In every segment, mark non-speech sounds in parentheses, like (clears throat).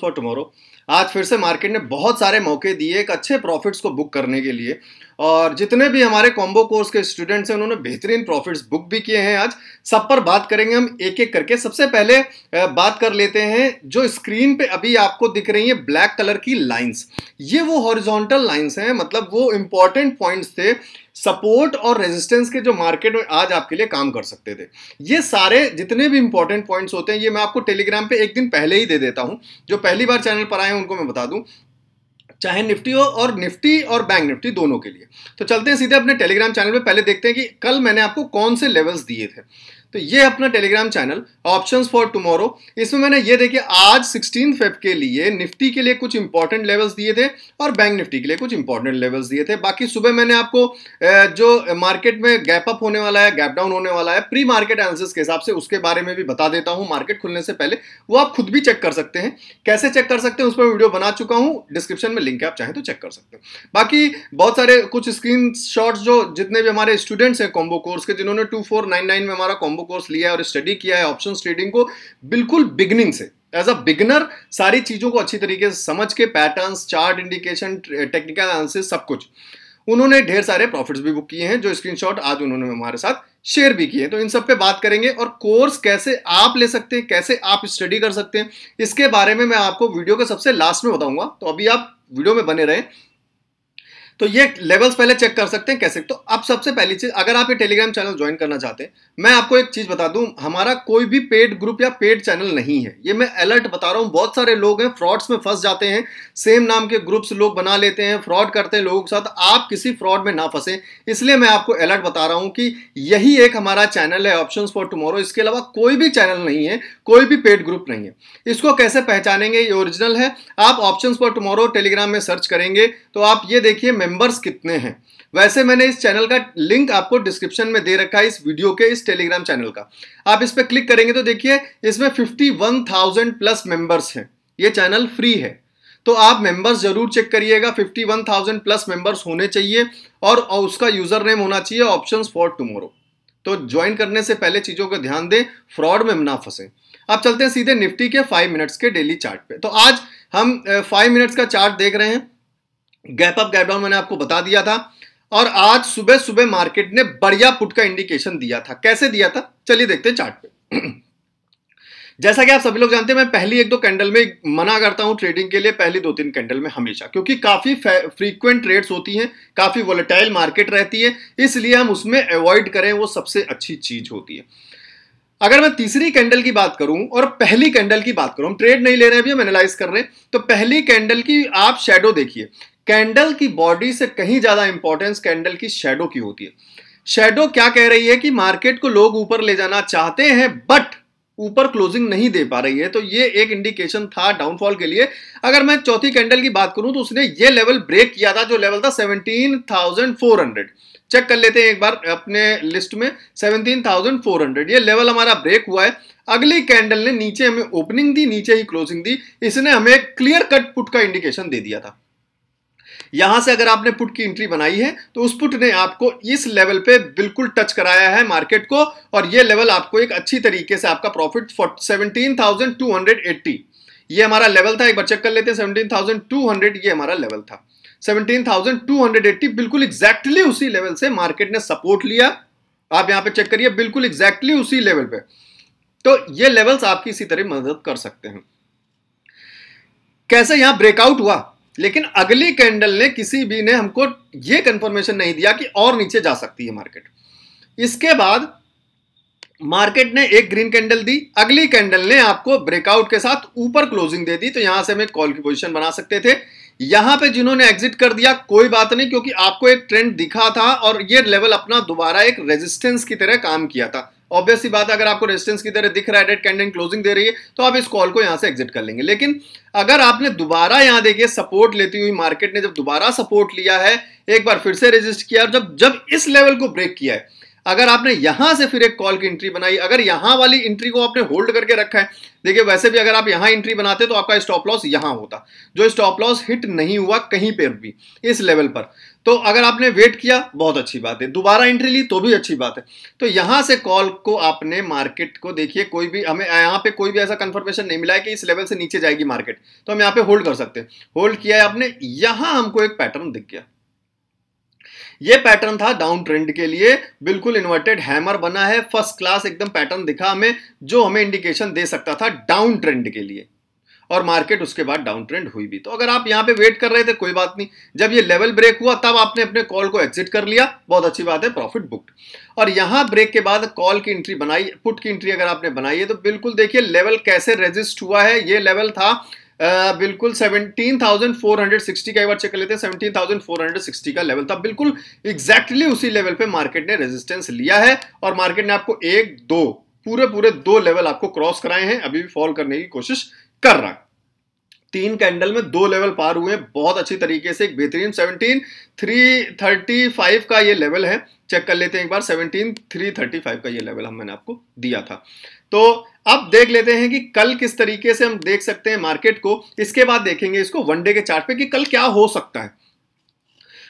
for tomorrow आज फिर से मार्केट ने बहुत सारे मौके दिए एक अच्छे प्रॉफिट्स को बुक करने के लिए और जितने भी हमारे कॉम्बो कोर्स के स्टूडेंट्स हैं उन्होंने बेहतरीन प्रॉफिट्स बुक भी किए हैं आज सब पर बात करेंगे हम एक एक करके सबसे पहले बात कर लेते हैं जो स्क्रीन पे अभी आपको दिख रही है ब्लैक कलर की लाइन्स ये वो हॉरिजॉन्टल लाइन्स हैं मतलब वो इंपॉर्टेंट पॉइंट्स थे सपोर्ट और रेजिस्टेंस के जो मार्केट में आज आपके लिए काम कर सकते थे ये सारे जितने भी इंपॉर्टेंट पॉइंट्स होते हैं ये मैं आपको टेलीग्राम पे एक दिन पहले ही दे देता हूं जो पहली बार चैनल पर आए हैं उनको मैं बता दूं चाहे निफ्टी हो और निफ्टी और बैंक निफ्टी दोनों के लिए तो चलते हैं सीधे अपने टेलीग्राम चैनल पर पहले देखते हैं कि कल मैंने आपको कौन से लेवल्स दिए थे तो ये अपना Telegram channel options for tomorrow इसमें मैंने ये देखिए आज सिक्सटीन फेब के लिए निफ्टी के लिए कुछ इंपॉर्टेंट लेवल्स दिए थे और बैंक निफ्टी के लिए कुछ इंपॉर्टेंट लेवल्स दिए थे बाकी सुबह मैंने आपको जो मार्केट में गैप अप होने वाला है गैप डाउन होने वाला है प्री मार्केट एनालिसिस के हिसाब से उसके बारे में भी बता देता हूँ मार्केट खुलने से पहले वो आप खुद भी चेक कर सकते हैं कैसे चेक कर सकते हैं उस पर वीडियो बना चुका हूँ डिस्क्रिप्शन में लिंक है आप चाहें तो चेक कर सकते हैं बाकी बहुत सारे कुछ स्क्रीन जो जितने भी हमारे स्टूडेंट्स हैं कॉम्बो कोर्स के जिन्होंने टू में हमारा कॉम्बो कॉम्बो कोर्स लिया है और स्टडी किया है ऑप्शन ट्रेडिंग को बिल्कुल बिगनिंग से एज अ बिगनर सारी चीज़ों को अच्छी तरीके से समझ के pattern chart indication technical analysis सब कुछ उन्होंने ढेर सारे प्रॉफिट्स भी बुक किए हैं जो स्क्रीनशॉट आज उन्होंने हमारे साथ शेयर भी किए तो इन सब पे बात करेंगे और कोर्स कैसे आप ले सकते हैं कैसे आप स्टडी कर सकते हैं इसके बारे में मैं आपको वीडियो के सबसे लास्ट में बताऊंगा तो अभी आप वीडियो में बने रहें तो ये लेवल्स पहले चेक कर सकते हैं कैसे तो अब सबसे पहली चीज अगर आप ये टेलीग्राम चैनल ज्वाइन करना चाहते हैं मैं आपको एक चीज बता दूं हमारा कोई भी पेड ग्रुप या पेड चैनल नहीं है ये मैं अलर्ट बता रहा हूं बहुत सारे लोग हैं फ्रॉड्स में फंस जाते हैं सेम नाम के ग्रुप्स लोग बना लेते हैं फ्रॉड करते हैं लोगों के साथ आप किसी फ्रॉड में ना फंसे इसलिए मैं आपको अलर्ट बता रहा हूं कि यही एक हमारा चैनल है ऑप्शन फॉर टुमारो इसके अलावा कोई भी चैनल नहीं है कोई भी पेड ग्रुप नहीं है इसको कैसे पहचानेंगे ये ओरिजिनल है आप ऑप्शन फॉर टुमारो टेलीग्राम में सर्च करेंगे तो आप ये देखिए मेंबर्स कितने हैं वैसे मैंने इस चैनल का लिंक आपको डिस्क्रिप्शन में दे रखा है इस वीडियो के इस टेलीग्राम चैनल का आप इस पर क्लिक करेंगे तो देखिए इसमें 51,000 प्लस मेंबर्स हैं ये चैनल फ्री है तो आप मेंबर्स जरूर चेक करिएगा 51,000 प्लस मेंबर्स होने चाहिए और उसका यूजर नेम होना चाहिए ऑप्शन फॉर टुमारो तो ज्वाइन करने से पहले चीज़ों का ध्यान दें फ्रॉड में ना फंसे आप चलते हैं सीधे निफ्टी के फाइव मिनट्स के डेली चार्ट पे तो आज हम फाइव मिनट्स का चार्ट देख रहे हैं गैप अप गैप डाउन मैंने आपको बता दिया था और आज सुबह सुबह मार्केट ने बढ़िया पुट का इंडिकेशन दिया था कैसे दिया था चलिए देखते हैं चार्ट पे (clears throat) जैसा कि आप सभी लोग जानते हैं मैं पहली एक दो कैंडल में मना करता हूं ट्रेडिंग के लिए पहली दो तीन कैंडल में हमेशा क्योंकि काफ़ी फ्रीक्वेंट ट्रेड्स होती हैं काफ़ी वोलेटाइल मार्केट रहती है इसलिए हम उसमें अवॉइड करें वो सबसे अच्छी चीज़ होती है अगर मैं तीसरी कैंडल की बात करूं और पहली कैंडल की बात करूं ट्रेड नहीं ले रहे हैं अभी हम एनालाइज कर रहे हैं तो पहली कैंडल की आप शेडो देखिए कैंडल की बॉडी से कहीं ज़्यादा इंपॉर्टेंस कैंडल की शेडो की होती है शेडो क्या कह रही है कि मार्केट को लोग ऊपर ले जाना चाहते हैं बट ऊपर क्लोजिंग नहीं दे पा रही है तो ये एक इंडिकेशन था डाउनफॉल के लिए अगर मैं चौथी कैंडल की बात करूं तो उसने ये लेवल ब्रेक किया था जो लेवल था 17,400 चेक कर लेते हैं एक बार अपने लिस्ट में 17,400 ये लेवल हमारा ब्रेक हुआ है अगली कैंडल ने नीचे हमें ओपनिंग दी नीचे ही क्लोजिंग दी इसने हमें क्लियर कट पुट का इंडिकेशन दे दिया था यहां से अगर आपने पुट की एंट्री बनाई है तो उस पुट ने आपको इस लेवल पे बिल्कुल टच कराया है मार्केट को और ये लेवल आपको एक अच्छी तरीके से आपका profit seventeen thousand two hundred eighty ये हमारा लेवल था एक बार चेक कर लेते हैं 17,200 टू हंड्रेड ये हमारा लेवल था 17,280 एट्टी बिल्कुल एग्जैक्टली उसी लेवल से मार्केट ने सपोर्ट लिया आप यहां पे चेक करिए बिल्कुल एग्जैक्टली उसी लेवल पे तो ये लेवल्स आपकी इसी तरह मदद कर सकते हैं कैसे यहां ब्रेकआउट हुआ लेकिन अगली कैंडल ने किसी भी ने हमको ये कंफर्मेशन नहीं दिया कि और नीचे जा सकती है मार्केट इसके बाद मार्केट ने एक ग्रीन कैंडल दी अगली कैंडल ने आपको ब्रेकआउट के साथ ऊपर क्लोजिंग दे दी तो यहां से हमें कॉल की पोजिशन बना सकते थे यहां पे जिन्होंने एग्जिट कर दिया कोई बात नहीं क्योंकि आपको एक ट्रेंड दिखा था और ये लेवल अपना दोबारा एक रेजिस्टेंस की तरह काम किया था ऑब्वियस बात अगर आपको रेजिस्टेंस की तरह दिख रहा है डेट कैंडल क्लोजिंग दे रही है तो आप इस कॉल को यहां से एग्जिट कर लेंगे लेकिन अगर आपने दोबारा यहां देखिए सपोर्ट लेती हुई मार्केट ने जब दोबारा सपोर्ट लिया है एक बार फिर से रजिस्ट किया और जब जब इस लेवल को ब्रेक किया है अगर आपने यहां से फिर एक कॉल की एंट्री बनाई अगर यहां वाली एंट्री को आपने होल्ड करके रखा है देखिए वैसे भी अगर आप यहां एंट्री बनाते तो आपका स्टॉप लॉस यहां होता जो स्टॉप लॉस हिट नहीं हुआ कहीं पर भी इस लेवल पर तो अगर आपने वेट किया बहुत अच्छी बात है दोबारा एंट्री ली तो भी अच्छी बात है तो यहां से कॉल को आपने मार्केट को देखिए कोई भी हमें यहां पे कोई भी ऐसा कंफर्मेशन नहीं मिला है कि इस लेवल से नीचे जाएगी मार्केट तो हम यहां पे होल्ड कर सकते हैं होल्ड किया है आपने यहां हमको एक पैटर्न दिख गया ये पैटर्न था डाउन ट्रेंड के लिए बिल्कुल इन्वर्टेड हैमर बना है फर्स्ट क्लास एकदम पैटर्न दिखा हमें जो हमें इंडिकेशन दे सकता था डाउन ट्रेंड के लिए और मार्केट उसके बाद डाउन ट्रेंड हुई भी तो अगर आप यहां पे वेट कर रहे थे कोई बात नहीं जब ये लेवल ब्रेक हुआ तब आपने अपने कॉल को एग्जिट कर लिया बहुत अच्छी बात है प्रॉफिट बुक्ड और यहां ब्रेक के बाद कॉल की एंट्री बनाई पुट की एंट्री अगर आपने बनाई है तो बिल्कुल देखिए लेवल कैसे रजिस्ट हुआ है ये लेवल था बिल्कुल 17,460 का एक बार चेक कर लेते हैं 17,460 का लेवल था बिल्कुल एग्जैक्टली उसी लेवल पे मार्केट ने रेजिस्टेंस लिया है और मार्केट ने आपको एक दो पूरे पूरे दो लेवल आपको क्रॉस कराए हैं अभी भी फॉल करने की कोशिश कर रहा है तीन कैंडल में दो लेवल पार हुए बहुत अच्छी तरीके से एक बेहतरीन सेवनटीन थ्री थर्टी फाइव का ये लेवल है चेक कर लेते हैं एक बार सेवनटीन थ्री थर्टी फाइव का ये लेवल हम मैंने आपको दिया था तो अब देख लेते हैं कि कल किस तरीके से हम देख सकते हैं मार्केट को इसके बाद देखेंगे इसको वनडे के चार्ट पे कि कल क्या हो सकता है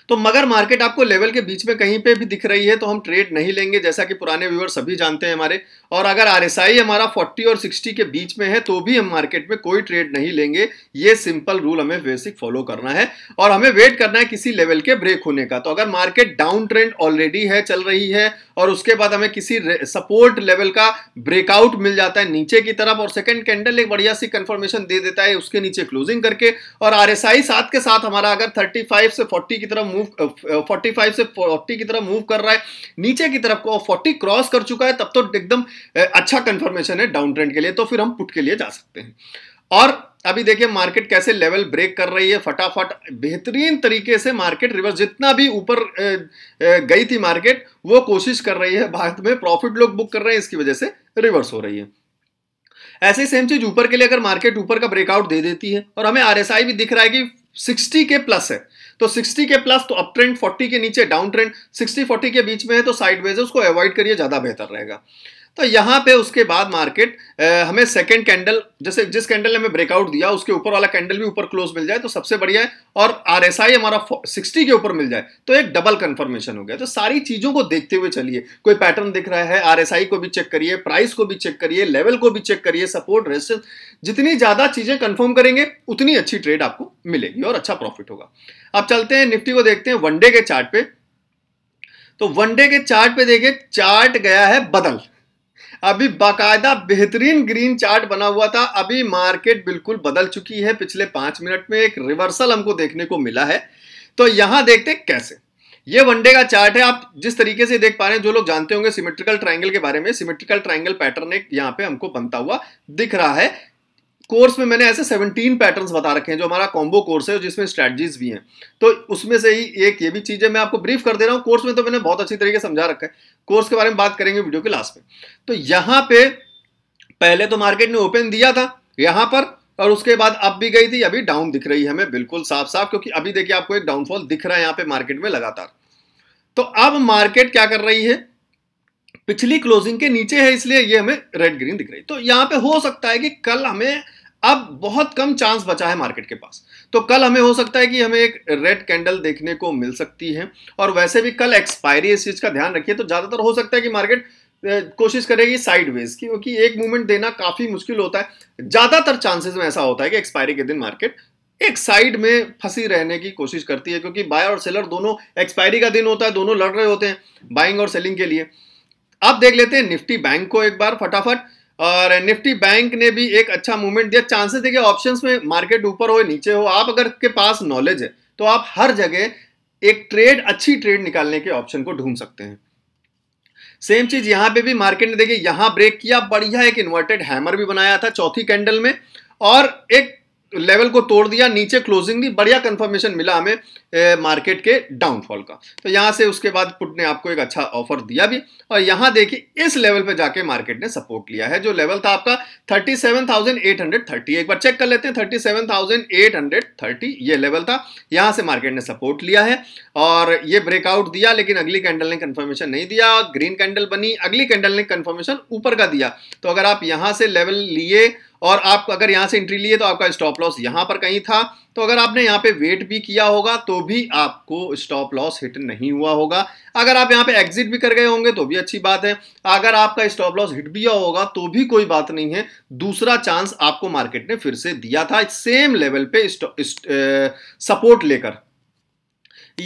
तो मगर मार्केट आपको लेवल के बीच में कहीं पे भी दिख रही है तो हम ट्रेड नहीं लेंगे जैसा कि पुराने व्यूअर सभी जानते हैं हमारे और अगर आर हमारा 40 और 60 के बीच में है तो भी हम मार्केट में कोई ट्रेड नहीं लेंगे ये सिंपल रूल हमें बेसिक फॉलो करना है और हमें वेट करना है किसी लेवल के ब्रेक होने का तो अगर मार्केट डाउन ट्रेंड ऑलरेडी है चल रही है और उसके बाद हमें किसी सपोर्ट लेवल का ब्रेकआउट मिल जाता है नीचे की तरफ और सेकंड कैंडल एक बढ़िया सी कंफर्मेशन दे देता है उसके नीचे क्लोजिंग करके और आर एस साथ के साथ हमारा अगर 35 से 40 की तरफ मूव 45 से 40 की तरफ मूव कर रहा है नीचे की तरफ को 40 क्रॉस कर चुका है तब तो एकदम अच्छा कंफर्मेशन है डाउन ट्रेंड के लिए तो फिर हम पुट के लिए जा सकते हैं और अभी देखिए मार्केट कैसे लेवल ब्रेक कर रही है फटाफट बेहतरीन तरीके से मार्केट रिवर्स जितना भी ऊपर गई थी मार्केट वो कोशिश कर रही है भारत में प्रॉफिट लोग बुक कर रहे हैं इसकी वजह से रिवर्स हो रही है ऐसे सेम चीज ऊपर के लिए अगर मार्केट ऊपर का ब्रेकआउट दे देती है और हमें आरएसआई भी दिख रहा है कि 60 के प्लस है तो 60 के प्लस तो अप ट्रेंड 40 के नीचे डाउन ट्रेंड 60 40 के बीच में है तो साइडवेज है उसको अवॉइड करिए ज्यादा बेहतर रहेगा तो यहां पे उसके बाद मार्केट हमें सेकंड कैंडल जैसे जिस कैंडल ने हमें ब्रेकआउट दिया उसके ऊपर वाला कैंडल भी ऊपर क्लोज मिल जाए तो सबसे बढ़िया है और आई हमारा 60 के ऊपर मिल जाए तो एक डबल कंफर्मेशन हो गया तो सारी चीज़ों को देखते हुए चलिए कोई पैटर्न दिख रहा है आर एस आई को भी चेक करिए प्राइस को भी चेक करिए लेवल को भी चेक करिए सपोर्ट रेजिस्टेंस जितनी ज़्यादा चीज़ें कन्फर्म करेंगे उतनी अच्छी ट्रेड आपको मिलेगी और अच्छा प्रॉफिट होगा अब चलते हैं निफ्टी को देखते हैं वनडे के चार्ट पे तो वनडे के चार्ट पे देखिए चार्ट गया है बदल अभी बाकायदा बेहतरीन ग्रीन चार्ट बना हुआ था अभी मार्केट बिल्कुल बदल चुकी है पिछले पांच मिनट में एक रिवर्सल हमको देखने को मिला है तो यहां देखते कैसे ये वनडे का चार्ट है आप जिस तरीके से देख पा रहे हैं जो लोग जानते होंगे सिमेट्रिकल ट्राइंगल के बारे में सिमेट्रिकल ट्राइंगल पैटर्न एक यहाँ पे हमको बनता हुआ दिख रहा है कोर्स में मैंने ऐसे 17 पैटर्न्स बता रखे हैं जो हमारा कॉम्बो कोर्स है जिसमें स्ट्रेटजीज भी हैं तो उसमें से ही एक ये भी चीज़ है मैं आपको ब्रीफ कर दे रहा हूँ कोर्स में तो मैंने बहुत अच्छी तरीके समझा रखा है कोर्स के बारे में बात करेंगे वीडियो के लास्ट में तो यहाँ पे पहले तो मार्केट ने ओपन दिया था यहाँ पर और उसके बाद अब भी गई थी अभी डाउन दिख रही है हमें बिल्कुल साफ साफ क्योंकि अभी देखिए आपको एक डाउनफॉल दिख रहा है यहाँ पे मार्केट में लगातार तो अब मार्केट क्या कर रही है पिछली क्लोजिंग के नीचे है इसलिए ये हमें रेड ग्रीन दिख रही है तो यहाँ पे हो सकता है कि कल हमें अब बहुत कम चांस बचा है मार्केट के पास तो कल हमें हो सकता है कि हमें एक रेड कैंडल देखने को मिल सकती है और वैसे भी कल एक्सपायरी इस चीज़ का ध्यान रखिए तो ज़्यादातर हो सकता है कि मार्केट कोशिश करेगी साइडवेज की क्योंकि एक मूवमेंट देना काफ़ी मुश्किल होता है ज़्यादातर चांसेस में ऐसा होता है कि एक्सपायरी के दिन मार्केट एक साइड में फंसी रहने की कोशिश करती है क्योंकि बायर और सेलर दोनों एक्सपायरी का दिन होता है दोनों लड़ रहे होते हैं बाइंग और सेलिंग के लिए आप देख लेते हैं निफ्टी बैंक को एक बार फटाफट और निफ्टी बैंक ने भी एक अच्छा मूवमेंट दिया चांसेस देखिए ऑप्शंस में मार्केट ऊपर हो नीचे हो आप अगर के पास नॉलेज है तो आप हर जगह एक ट्रेड अच्छी ट्रेड निकालने के ऑप्शन को ढूंढ सकते हैं सेम चीज यहाँ पे भी मार्केट ने देखिए यहां ब्रेक किया बढ़िया एक इन्वर्टेड हैमर भी बनाया था चौथी कैंडल में और एक लेवल को तोड़ दिया नीचे क्लोजिंग दी बढ़िया कंफर्मेशन मिला हमें ए, मार्केट के डाउनफॉल का तो यहाँ से उसके बाद पुट ने आपको एक अच्छा ऑफर दिया भी और यहाँ देखिए इस लेवल पे जाके मार्केट ने सपोर्ट लिया है जो लेवल था आपका 37,830 एक बार चेक कर लेते हैं 37,830 ये लेवल था यहाँ से मार्केट ने सपोर्ट लिया है और ये ब्रेकआउट दिया लेकिन अगली कैंडल ने कन्फर्मेशन नहीं दिया ग्रीन कैंडल बनी अगली कैंडल ने कन्फर्मेशन ऊपर का दिया तो अगर आप यहाँ से लेवल लिए और आप अगर यहाँ से एंट्री लिए तो आपका स्टॉप लॉस यहाँ पर कहीं था तो अगर आपने यहाँ पे वेट भी किया होगा तो भी आपको स्टॉप लॉस हिट नहीं हुआ होगा अगर आप यहाँ पे एग्जिट भी कर गए होंगे तो भी अच्छी बात है अगर आपका स्टॉप लॉस हिट भी होगा तो भी कोई बात नहीं है दूसरा चांस आपको मार्केट ने फिर से दिया था सेम लेवल पे सपोर्ट लेकर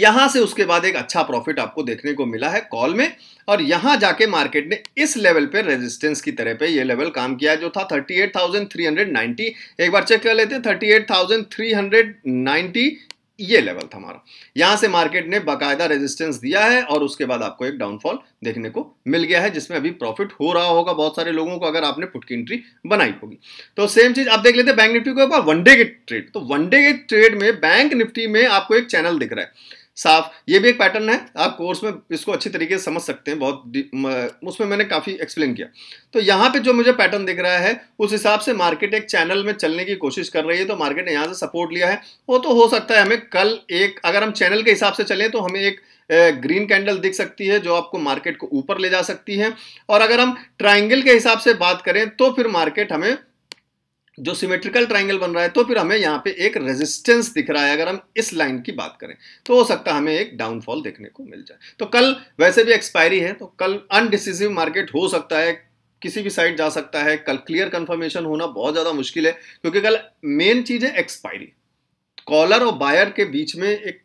यहां से उसके बाद एक अच्छा प्रॉफिट आपको देखने को मिला है कॉल में और यहां जाके मार्केट ने इस लेवल पे रेजिस्टेंस की तरह पे ये लेवल काम किया जो था 38,390 एक बार चेक कर लेते हैं 38,390 ये लेवल था हमारा यहां से मार्केट ने बकायदा रेजिस्टेंस दिया है और उसके बाद आपको एक डाउनफॉल देखने को मिल गया है जिसमें अभी प्रॉफिट हो रहा होगा बहुत सारे लोगों को अगर आपने फुट की एंट्री बनाई होगी तो सेम चीज आप देख लेते हैं बैंक निफ्टी को वनडे के ट्रेड तो वनडे के ट्रेड में बैंक निफ्टी में आपको एक चैनल दिख रहा है साफ ये भी एक पैटर्न है आप कोर्स में इसको अच्छी तरीके से समझ सकते हैं बहुत उसमें मैंने काफ़ी एक्सप्लेन किया तो यहाँ पे जो मुझे पैटर्न दिख रहा है उस हिसाब से मार्केट एक चैनल में चलने की कोशिश कर रही है तो मार्केट ने यहाँ से सपोर्ट लिया है वो तो हो सकता है हमें कल एक अगर हम चैनल के हिसाब से चलें तो हमें एक ग्रीन कैंडल दिख सकती है जो आपको मार्केट को ऊपर ले जा सकती है और अगर हम ट्राइंगल के हिसाब से बात करें तो फिर मार्केट हमें जो सिमेट्रिकल ट्राइंगल बन रहा है तो फिर हमें यहाँ पे एक रेजिस्टेंस दिख रहा है अगर हम इस लाइन की बात करें तो हो सकता है हमें एक डाउनफॉल देखने को मिल जाए तो कल वैसे भी एक्सपायरी है तो कल अनडिसिव मार्केट हो सकता है किसी भी साइड जा सकता है कल क्लियर कंफर्मेशन होना बहुत ज़्यादा मुश्किल है क्योंकि कल मेन चीज़ है एक्सपायरी कॉलर और बायर के बीच में एक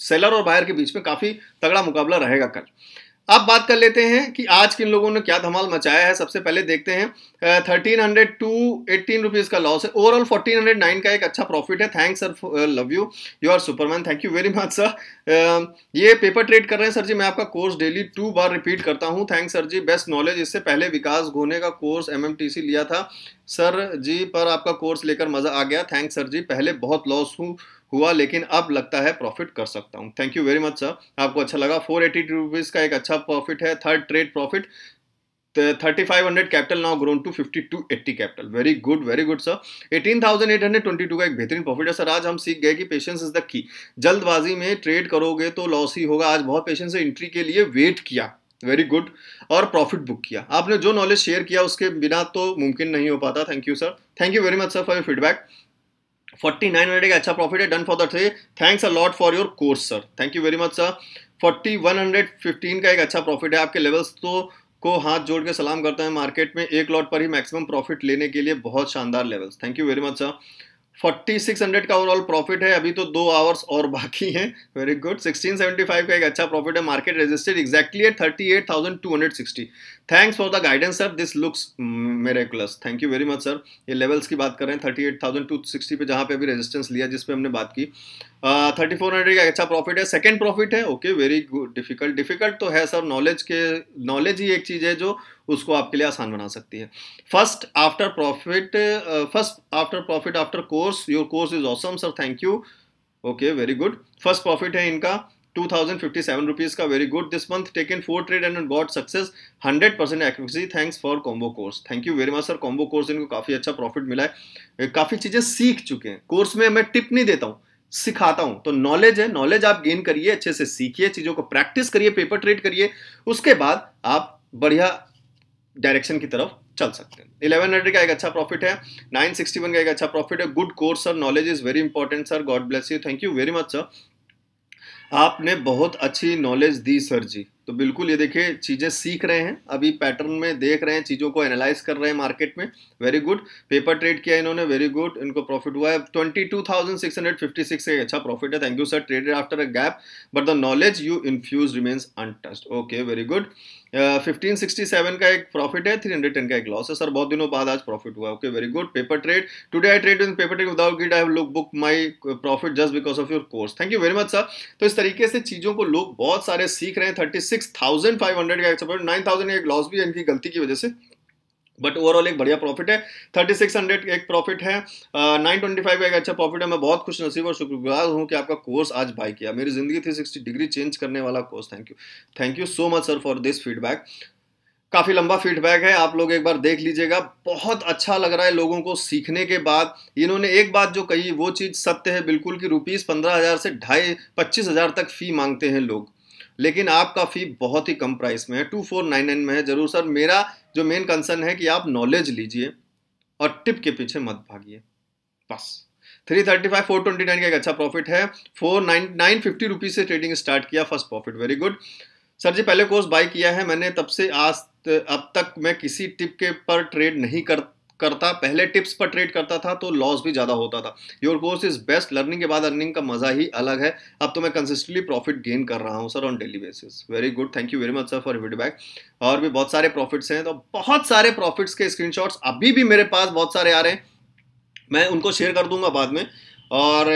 सेलर और बायर के बीच में काफ़ी तगड़ा मुकाबला रहेगा कल अब बात कर लेते हैं कि आज किन लोगों ने क्या धमाल मचाया है सबसे पहले देखते हैं thirteen hundred two eighteen rupees का लॉस है ओवरऑल फोर्टीन हंड्रेड नाइन का एक अच्छा प्रॉफिट है thanks sir love you you are Superman thank you very much sir ये पेपर ट्रेड कर रहे हैं सर जी मैं आपका कोर्स डेली टू बार रिपीट करता हूँ thanks sir ji best knowledge इससे पहले विकास घोने का कोर्स एम लिया था सर जी पर आपका कोर्स लेकर मज़ा आ गया थैंक्स सर जी पहले बहुत लॉस हूँ हुआ लेकिन अब लगता है प्रॉफिट कर सकता हूँ thank you very much sir आपको अच्छा लगा फोर एटी रुपीज़ का एक अच्छा प्रॉफिट है third trade profit thirty five hundred capital now grown to fifty two eighty capital very good very good sir eighteen thousand eight hundred twenty two का एक बेहतरीन प्रॉफिट है सर आज हम सीख गए कि पेशेंस इज द की जल्दबाजी में ट्रेड करोगे तो लॉस ही होगा आज बहुत पेशेंस से एंट्री के लिए वेट किया वेरी गुड और प्रॉफिट बुक किया आपने जो नॉलेज शेयर किया उसके बिना तो मुमकिन नहीं हो पाता thank you sir thank you very much sir for your feedback forty nine hundred का अच्छा प्रॉफिट है done for the three thanks a lot for your course sir thank you very much sir forty one hundred fifteen का एक अच्छा profit है आपके levels तो को हाथ जोड़ के सलाम करता है मार्केट में एक लॉट पर ही मैक्सिमम प्रॉफिट लेने के लिए बहुत शानदार levels thank you very much sir forty six hundred का ओवरऑल प्रॉफिट है अभी तो दो आवर्स और बाकी हैं very good sixteen seventy five का एक अच्छा प्रॉफिट है market registered exactly eight thirty eight thousand two hundred sixty thanks for the guidance sir this looks class thank you very much sir ये लेवल्स की बात कर रहे हैं thirty eight thousand two sixty पे जहाँ पे अभी रेजिस्टेंस लिया जिस पे हमने बात की थर्टी फोर हंड्रेड का अच्छा प्रॉफिट है सेकंड प्रॉफिट है okay very good difficult difficult तो है सर नॉलेज के नॉलेज ही एक चीज़ है जो उसको आपके लिए आसान बना सकती है first after profit first after profit after course your course is awesome sir thank you okay very good first profit है इनका two thousand fifty seven rupees का very good this month taken four trade and got success hundred percent accuracy thanks for combo course thank you very much sir combo course इनको काफ़ी अच्छा profit मिला है काफ़ी चीज़ें सीख चुके हैं कोर्स में मैं टिप नहीं देता हूँ सिखाता हूं तो नॉलेज है नॉलेज आप गेन करिए अच्छे से सीखिए चीजों को प्रैक्टिस करिए पेपर ट्रेड करिए उसके बाद आप बढ़िया डायरेक्शन की तरफ चल सकते हैं इलेवन हंड्रेड का एक अच्छा प्रॉफिट है नाइन सिक्सटी वन का एक अच्छा प्रॉफिट है good course sir knowledge is very important sir god bless you thank you very much sir आपने बहुत अच्छी नॉलेज दी सर जी तो बिल्कुल ये देखिए चीज़ें सीख रहे हैं अभी पैटर्न में देख रहे हैं चीज़ों को एनालाइज कर रहे हैं मार्केट में वेरी गुड पेपर ट्रेड किया इन्होंने वेरी गुड इनको प्रॉफिट हुआ है twenty two thousand six hundred fifty six एक अच्छा प्रॉफिट है thank you sir traded after a gap but the knowledge you infuse remains intact okay very good fifteen sixty seven का एक profit है three hundred ten का एक loss है sir बहुत दिनों बाद आज प्रॉफिट हुआ okay very good paper trade today I trade in paper trade without greed I have look book my profit just because of your course thank you very much sir तो इस तरीके से चीज़ों को लोग बहुत सारे सीख रहे हैं थर्टी सिक्स का एक प्रॉफिट एक लॉस भी है इनकी गलती की वजह से बट ओवरऑल एक बढ़िया प्रॉफिट है थर्टी सिक्स एक प्रॉफिट है नाइन ट्वेंटी फाइव का एक अच्छा प्रॉफिट है मैं बहुत खुश नसीब और शुक्रगुजार हूँ कि आपका कोर्स आज बाय किया मेरी जिंदगी थ्री सिक्सटी डिग्री चेंज करने वाला course thank you thank you so much sir for this feedback काफ़ी लंबा फीडबैक है आप लोग एक बार देख लीजिएगा बहुत अच्छा लग रहा है लोगों को सीखने के बाद इन्होंने एक बात जो कही वो चीज़ सत्य है बिल्कुल कि रुपीज़ पंद्रह हज़ार से ढाई पच्चीस हज़ार तक फ़ी मांगते हैं लोग लेकिन आपका फ़ी बहुत ही कम प्राइस में है टू फोर नाइन नाइन में है ज़रूर सर मेरा जो मेन कंसर्न है कि आप नॉलेज लीजिए और टिप के पीछे मत भागिए बस three thirty five four twenty nine का एक अच्छा प्रॉफिट है four nine nine fifty rupees से ट्रेडिंग स्टार्ट किया first profit very good sir ji पहले कोर्स बाय किया है मैंने तब से आज अब तक मैं किसी टिप के पर ट्रेड नहीं कर करता पहले टिप्स पर ट्रेड करता था तो लॉस भी ज़्यादा होता था your course is best learning के बाद अर्निंग का मज़ा ही अलग है अब तो मैं कंसिस्टेंटली प्रॉफिट गेन कर रहा हूँ sir on daily basis very good thank you very much sir for feedback और भी बहुत सारे प्रॉफिट्स हैं तो बहुत सारे प्रॉफिट्स के स्क्रीन अभी भी मेरे पास बहुत सारे आ रहे हैं मैं उनको शेयर कर दूंगा बाद में और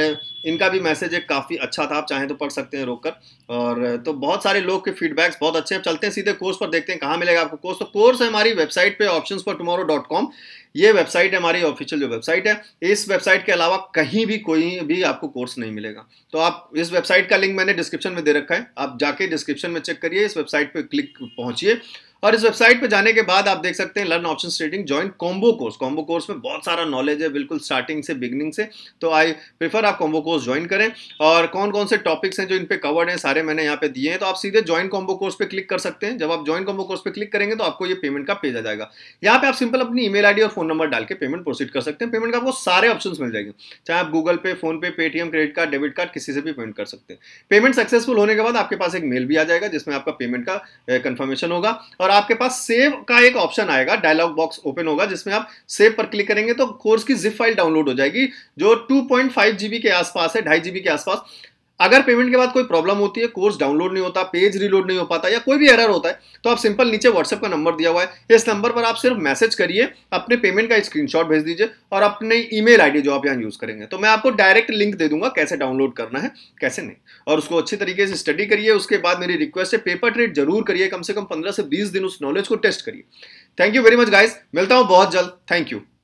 इनका भी मैसेज एक काफ़ी अच्छा था आप चाहें तो पढ़ सकते हैं रोककर और तो बहुत सारे लोग के फीडबैक्स बहुत अच्छे हैं चलते हैं सीधे कोर्स पर देखते हैं कहाँ मिलेगा आपको कोर्स तो कोर्स है हमारी वेबसाइट पे ऑप्शंस पर टुमारो डॉट कॉम ये वेबसाइट है हमारी ऑफिशियल जो वेबसाइट है इस वेबसाइट के अलावा कहीं भी कोई भी आपको कोर्स नहीं मिलेगा तो आप इस वेबसाइट का लिंक मैंने डिस्क्रिप्शन में दे रखा है आप जाके डिस्क्रिप्शन में चेक करिए इस वेबसाइट पर क्लिक पहुंचिए और इस वेबसाइट पे जाने के बाद आप देख सकते हैं learn option trading join combo course combo course में बहुत सारा नॉलेज है बिल्कुल स्टार्टिंग से बिगनिंग से तो आई प्रीफर आप कॉम्बो कोर्स ज्वाइन करें और कौन कौन से टॉपिक्स हैं जो इन पे कवर्ड हैं सारे मैंने यहाँ पे दिए हैं तो आप सीधे ज्वाइन कॉम्बो कोर्स पर क्लिक कर सकते हैं जब आप ज्वाइन कॉम्बो कोर्स पर क्लिक करेंगे तो आपको ये पेमेंट का पेज आ जाएगा यहाँ पे आप सिंपल अपनी ईमेल आईडी और फोन फ़ोन नंबर डाल के पेमेंट प्रोसीड कर सकते हैं पेमेंट का आपको सारे ऑप्शन मिल जाएंगे चाहे आप Google Pay PhonePe Paytm credit card debit card किसी से भी पेमेंट कर सकते हैं पेमेंट सक्सेसफुल होने के बाद आपके पास एक मेल भी आ जाएगा जिसमें आपका पेमेंट का कन्फर्मेशन होगा और आपके पास सेव का एक ऑप्शन आएगा डायलॉग बॉक्स ओपन होगा जिसमें आप सेव पर क्लिक करेंगे तो कोर्स की जिप फाइल डाउनलोड हो जाएगी जो टू के आसपास है ढाई के आसपास अगर पेमेंट के बाद कोई प्रॉब्लम होती है कोर्स डाउनलोड नहीं होता पेज रीलोड नहीं हो पाता या कोई भी एरर होता है तो आप सिंपल नीचे व्हाट्सएप का नंबर दिया हुआ है इस नंबर पर आप सिर्फ मैसेज करिए अपने पेमेंट का स्क्रीनशॉट भेज दीजिए और अपने ईमेल आईडी जो आप यहाँ यूज़ करेंगे तो मैं आपको डायरेक्ट लिंक दे दूंगा कैसे डाउनलोड करना है कैसे नहीं और उसको अच्छी तरीके से स्टडी करिए उसके बाद मेरी रिक्वेस्ट है पेपर ट्रेड जरूर करिए कम से कम पंद्रह से बीस दिन उस नॉलेज को टेस्ट करिए thank you very much guys मिलता हूँ बहुत जल्द थैंक यू